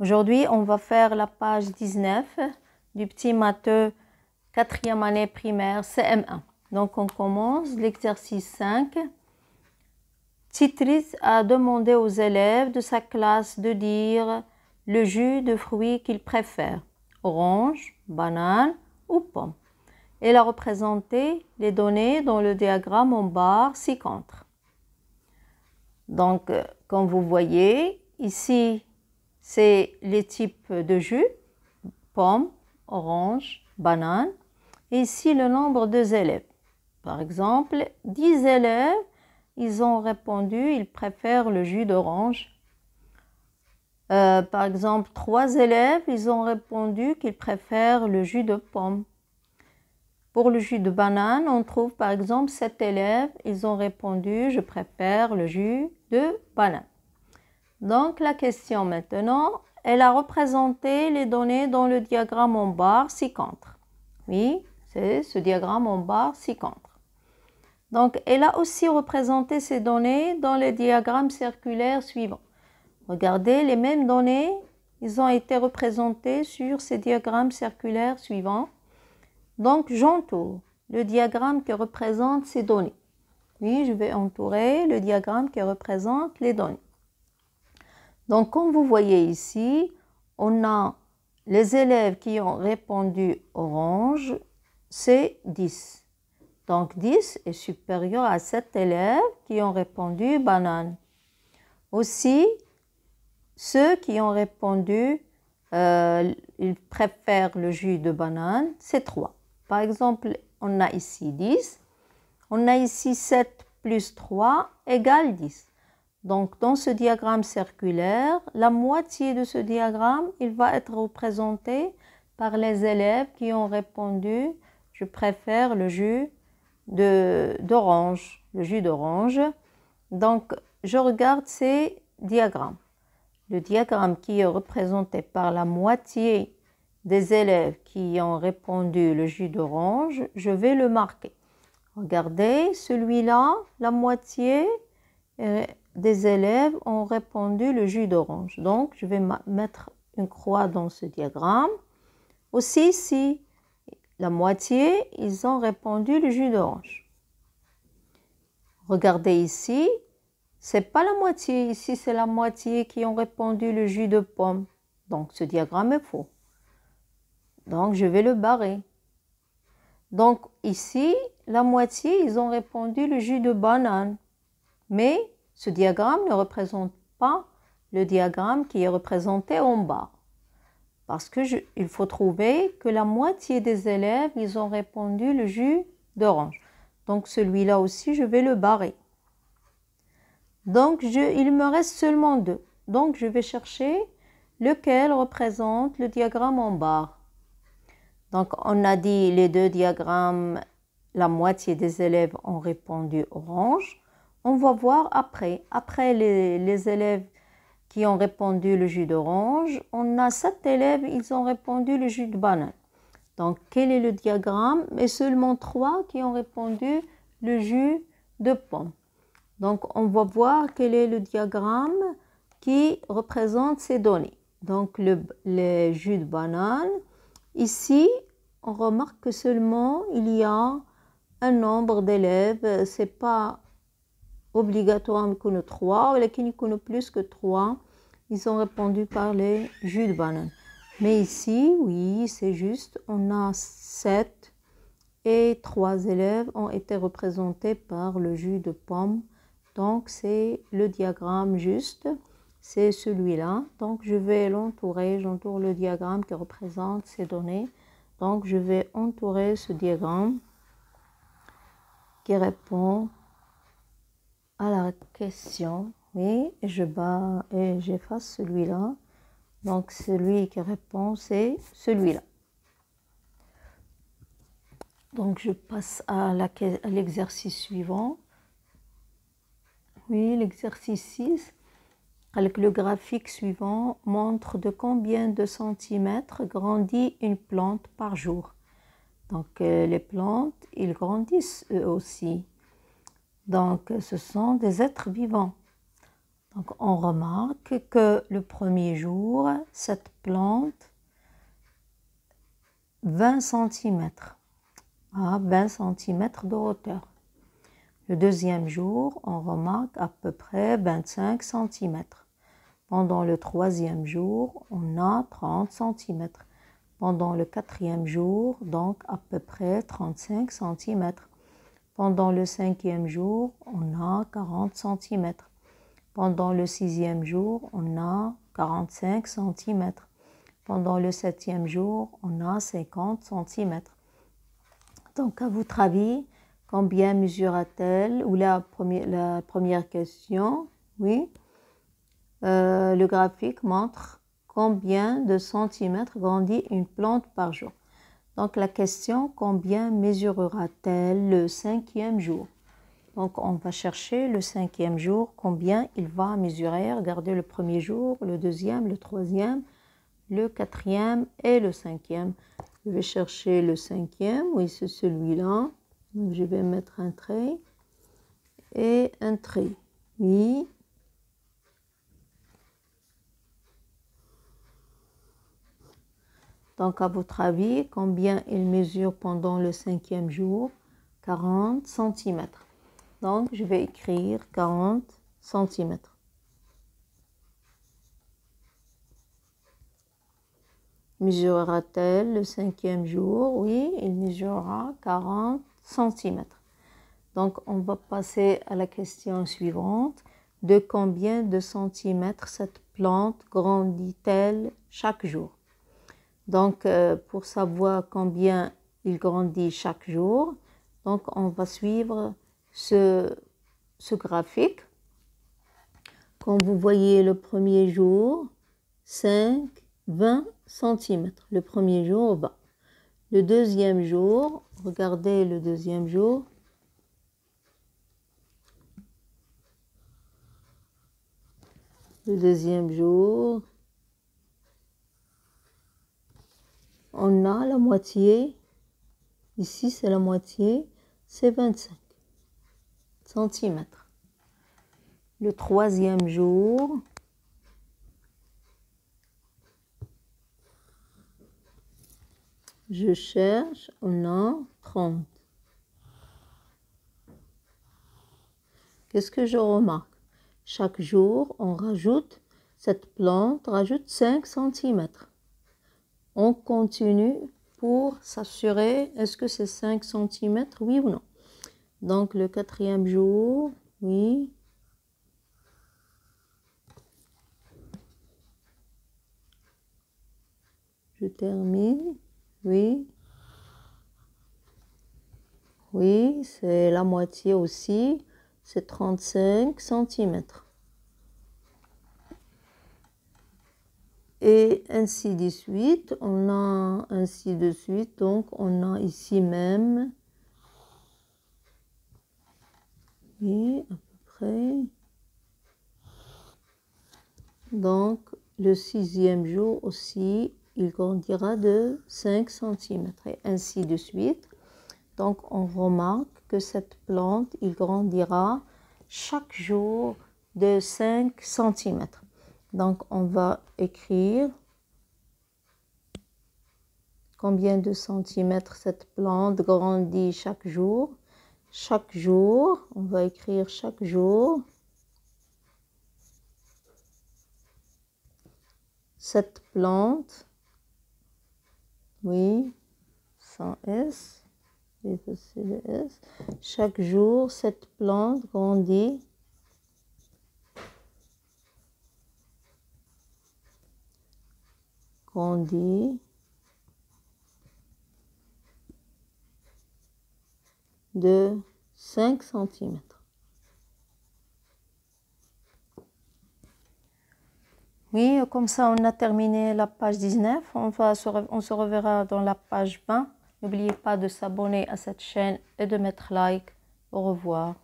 Aujourd'hui, on va faire la page 19 du petit matheux 4e année primaire CM1. Donc, on commence l'exercice 5. Titris a demandé aux élèves de sa classe de dire le jus de fruits qu'ils préfèrent, orange, banane ou pomme. Elle a représenté les données dans le diagramme en barre ci-contre. Donc, euh, comme vous voyez, ici, c'est les types de jus, pomme, orange, banane. Et ici, le nombre de élèves. Par exemple, 10 élèves, ils ont répondu, ils préfèrent le jus d'orange. Euh, par exemple, 3 élèves, ils ont répondu qu'ils préfèrent le jus de pomme. Pour le jus de banane, on trouve par exemple cet élèves, ils ont répondu je préfère le jus de banane. Donc la question maintenant, elle a représenté les données dans le diagramme en barre ci-contre. Oui, c'est ce diagramme en barre ci-contre. Donc elle a aussi représenté ces données dans les diagrammes circulaires suivants. Regardez, les mêmes données, ils ont été représentés sur ces diagrammes circulaires suivants. Donc, j'entoure le diagramme qui représente ces données. Oui, je vais entourer le diagramme qui représente les données. Donc, comme vous voyez ici, on a les élèves qui ont répondu orange, c'est 10. Donc 10 est supérieur à 7 élèves qui ont répondu banane. Aussi, ceux qui ont répondu, euh, ils préfèrent le jus de banane, c'est 3. Par exemple, on a ici 10. On a ici 7 plus 3 égale 10. Donc, dans ce diagramme circulaire, la moitié de ce diagramme, il va être représenté par les élèves qui ont répondu « Je préfère le jus d'orange, le jus d'orange ». Donc, je regarde ces diagrammes. Le diagramme qui est représenté par la moitié des élèves qui ont répondu le jus d'orange, je vais le marquer. Regardez, celui-là, la moitié euh, des élèves ont répondu le jus d'orange. Donc, je vais mettre une croix dans ce diagramme. Aussi, si la moitié, ils ont répondu le jus d'orange. Regardez ici, c'est pas la moitié. Ici, c'est la moitié qui ont répondu le jus de pomme. Donc, ce diagramme est faux. Donc, je vais le barrer. Donc, ici, la moitié, ils ont répondu le jus de banane. Mais ce diagramme ne représente pas le diagramme qui est représenté en bas. Parce qu'il faut trouver que la moitié des élèves, ils ont répondu le jus d'orange. Donc celui-là aussi, je vais le barrer. Donc il me reste seulement deux. Donc je vais chercher lequel représente le diagramme en bas. Donc, on a dit les deux diagrammes, la moitié des élèves ont répondu orange. On va voir après. Après les, élèves qui ont répondu le jus d'orange, on a sept élèves, ils ont répondu le jus de banane. Donc, quel est le diagramme Mais seulement trois qui ont répondu le jus de pomme. Donc, on va voir quel est le diagramme qui représente ces données. Donc, le jus de banane, Ici, on remarque que seulement il y a un nombre d'élèves, Ce n'est pas obligatoire qu'il y ait 3, mais qu'il y plus que trois. Ils ont répondu par les jus de banane. Mais ici, oui, c'est juste, on a sept et trois élèves ont été représentés par le jus de pomme. Donc, c'est le diagramme juste c'est celui-là. Donc je vais l'entourer, j'entoure le diagramme qui représente ces données. Donc je vais entourer ce diagramme qui répond à la question. Oui, je bats et j'efface celui-là. Donc celui qui répond, c'est celui-là. Donc je passe à l'exercice suivant. Oui, l'exercice 6 le graphique suivant montre de combien de centimètres grandit une plante par jour. Donc euh, les plantes, ils grandissent eux aussi. Donc ce sont des êtres vivants. Donc on remarque que le premier jour, cette plante, 20 cm, à 20 cm de hauteur. Le deuxième jour, on remarque à peu près 25 cm. Pendant le troisième jour, on a 30 cm. Pendant le quatrième jour, donc à peu près 35 cm. Pendant le cinquième jour, on a 40 cm. Pendant le sixième jour, on a 45 cm. Pendant le septième jour, on a 50 cm. Donc, à votre avis, Combien mesurera t elle Ou la première, la première question, oui. Euh, le graphique montre combien de centimètres grandit une plante par jour. Donc la question, combien mesurera-t-elle le cinquième jour donc, on va chercher le cinquième jour, combien il va mesurer. Regardez le premier jour, le deuxième, le troisième, le quatrième et le cinquième. Je vais chercher le cinquième, oui, c'est celui-là je vais mettre un trait et un trait. Oui. Donc, à votre avis, combien il mesure pendant le cinquième jour 40 cm. Donc, je vais écrire 40 cm. Mesurera-t-elle le cinquième jour Oui, il mesurera 40 cm. Donc on va passer à la question suivante. De combien de centimètres cette plante grandit-elle chaque jour Donc euh, pour savoir combien il grandit chaque jour, donc on va suivre ce, graphique. Quand vous voyez le premier jour, 5, 20 centimètres, Le premier jour au bas. Le deuxième jour, regardez le deuxième jour. Le deuxième jour, on a la moitié. Ici, c'est la moitié, c'est 25 cm. Le troisième jour, Je cherche au nom 30. Qu'est-ce que je remarque Chaque jour, on rajoute, cette plante rajoute 5 cm. On continue pour s'assurer, est-ce que c'est 5 cm, oui ou non Donc le quatrième jour, oui, je termine oui. Oui, c'est la moitié aussi, c'est 35 cm. Et ainsi de suite, on a ainsi de suite, donc on a ici même, oui, à peu près, donc le sixième jour aussi, il grandira de 5 cm et ainsi de suite. Donc on remarque que cette plante, il grandira chaque jour de 5 cm. Donc on va écrire combien de centimètres cette plante grandit chaque jour. Chaque jour, on va écrire chaque jour. Cette plante oui, sans S, S. Chaque jour, cette plante grandit. Grandit. de 5 centimètres. Oui, comme ça, on a terminé la page 19. On, on se reverra dans la page 20. N'oubliez pas de s'abonner à cette chaîne et de mettre like. Au revoir.